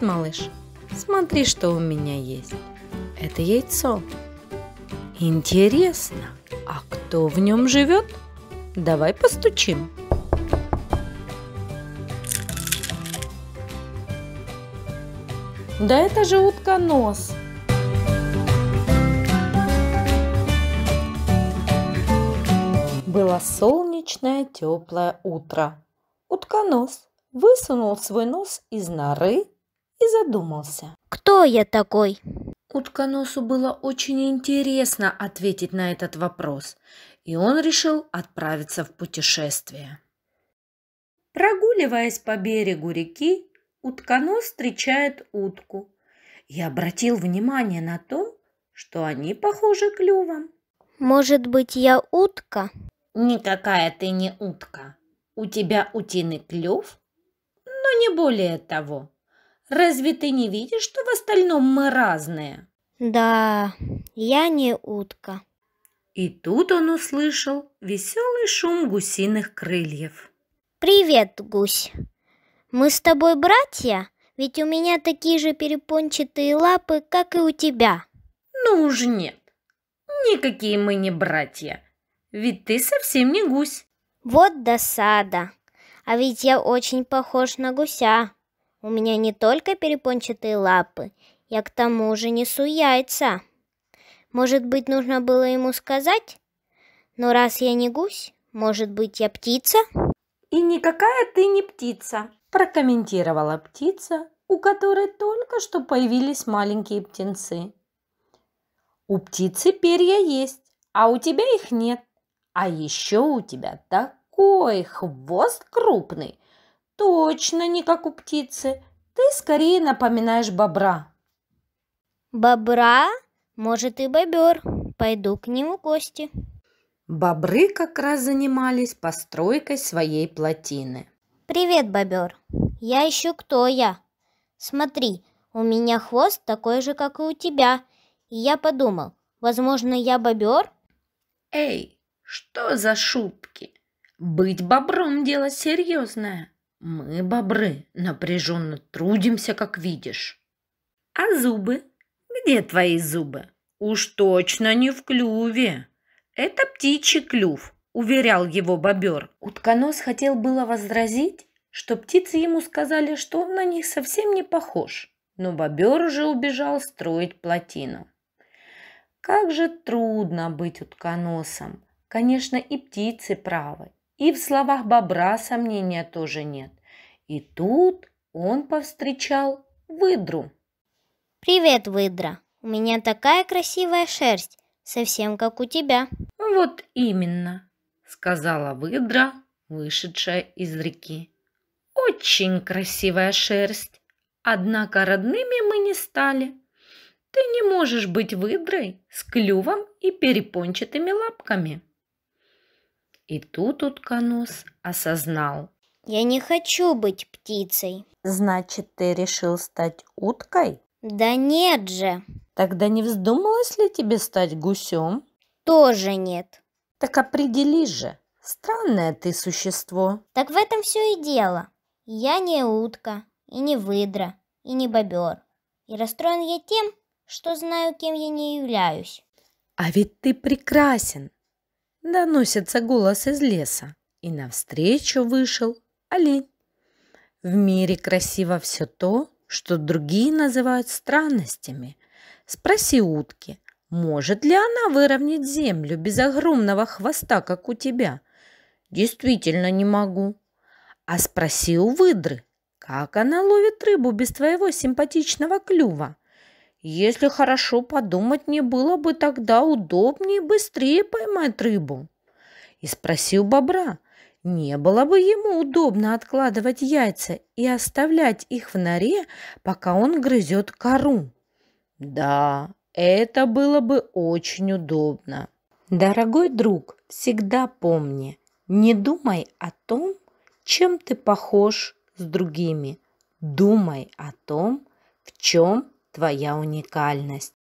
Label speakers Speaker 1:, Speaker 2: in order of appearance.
Speaker 1: Нет, малыш, смотри, что у меня есть. Это яйцо. Интересно, а кто в нем живет? Давай постучим. Да это же утконос. Было солнечное теплое утро. Утконос высунул свой нос из норы и задумался.
Speaker 2: «Кто я такой?» Утконосу было очень интересно
Speaker 1: ответить на этот вопрос, и он решил отправиться в путешествие. Прогуливаясь по берегу реки, утконос встречает утку и обратил внимание на то, что они похожи
Speaker 2: клювом. «Может быть, я утка?» «Никакая ты не утка. У тебя утиный клюв, но не более того», Разве
Speaker 1: ты не видишь, что в остальном мы разные?» «Да, я не
Speaker 2: утка». И тут он услышал веселый шум гусиных крыльев. «Привет, гусь! Мы с тобой братья, ведь у меня такие же перепончатые лапы, как и у тебя». «Ну уж нет, никакие мы не братья, ведь ты совсем не гусь». «Вот досада, а ведь я очень похож на гуся». У меня не только перепончатые лапы, я к тому же несу яйца. Может быть, нужно было ему сказать? Но раз я не гусь, может быть, я птица? И никакая ты не птица, прокомментировала птица, у которой
Speaker 1: только что появились маленькие птенцы. У птицы перья есть, а у тебя их нет. А еще у тебя такой хвост крупный, Точно не как у птицы. Ты скорее напоминаешь
Speaker 2: бобра. Бобра? Может, и бобер. Пойду к нему в гости. Бобры как раз занимались постройкой своей плотины. Привет, бобер. Я ищу, кто я. Смотри, у меня хвост такой же, как и у тебя. И я подумал, возможно, я бобер? Эй, что за шутки? Быть бобром
Speaker 1: – дело серьезное. Мы, бобры, напряженно трудимся, как видишь. А зубы? Где твои зубы? Уж точно не в клюве. Это птичий клюв, уверял его бобер. Утконос хотел было возразить, что птицы ему сказали, что он на них совсем не похож. Но бобер уже убежал строить плотину. Как же трудно быть утконосом. Конечно, и птицы правы, и в словах
Speaker 2: бобра сомнения тоже нет. И тут он повстречал выдру. «Привет, выдра! У меня такая красивая шерсть, совсем как у тебя!» «Вот именно!»
Speaker 1: — сказала выдра, вышедшая из реки. «Очень красивая шерсть, однако родными мы не стали. Ты не можешь быть выдрой с клювом и перепончатыми лапками!» И тут утконос осознал. Я не хочу быть птицей. Значит, ты решил стать уткой? Да нет же. Тогда не вздумалось ли тебе стать гусем? Тоже нет. Так определись же. Странное ты существо.
Speaker 2: Так в этом все и дело. Я не утка, и не выдра, и не бобер. И расстроен я тем, что знаю, кем я не являюсь.
Speaker 1: А ведь ты прекрасен. Доносится голос из леса, и навстречу вышел олень. В мире красиво все то, что другие называют странностями. Спроси утки, может ли она выровнять землю без огромного хвоста, как у тебя? Действительно не могу. А спроси у выдры, как она ловит рыбу без твоего симпатичного клюва? Если хорошо подумать, не было бы тогда удобнее и быстрее поймать рыбу. И спросил бобра, не было бы ему удобно откладывать яйца и оставлять их в норе, пока он грызет кору. Да, это было бы очень удобно. Дорогой друг, всегда помни, не думай о том, чем ты похож с другими. Думай о том, в чем твоя уникальность.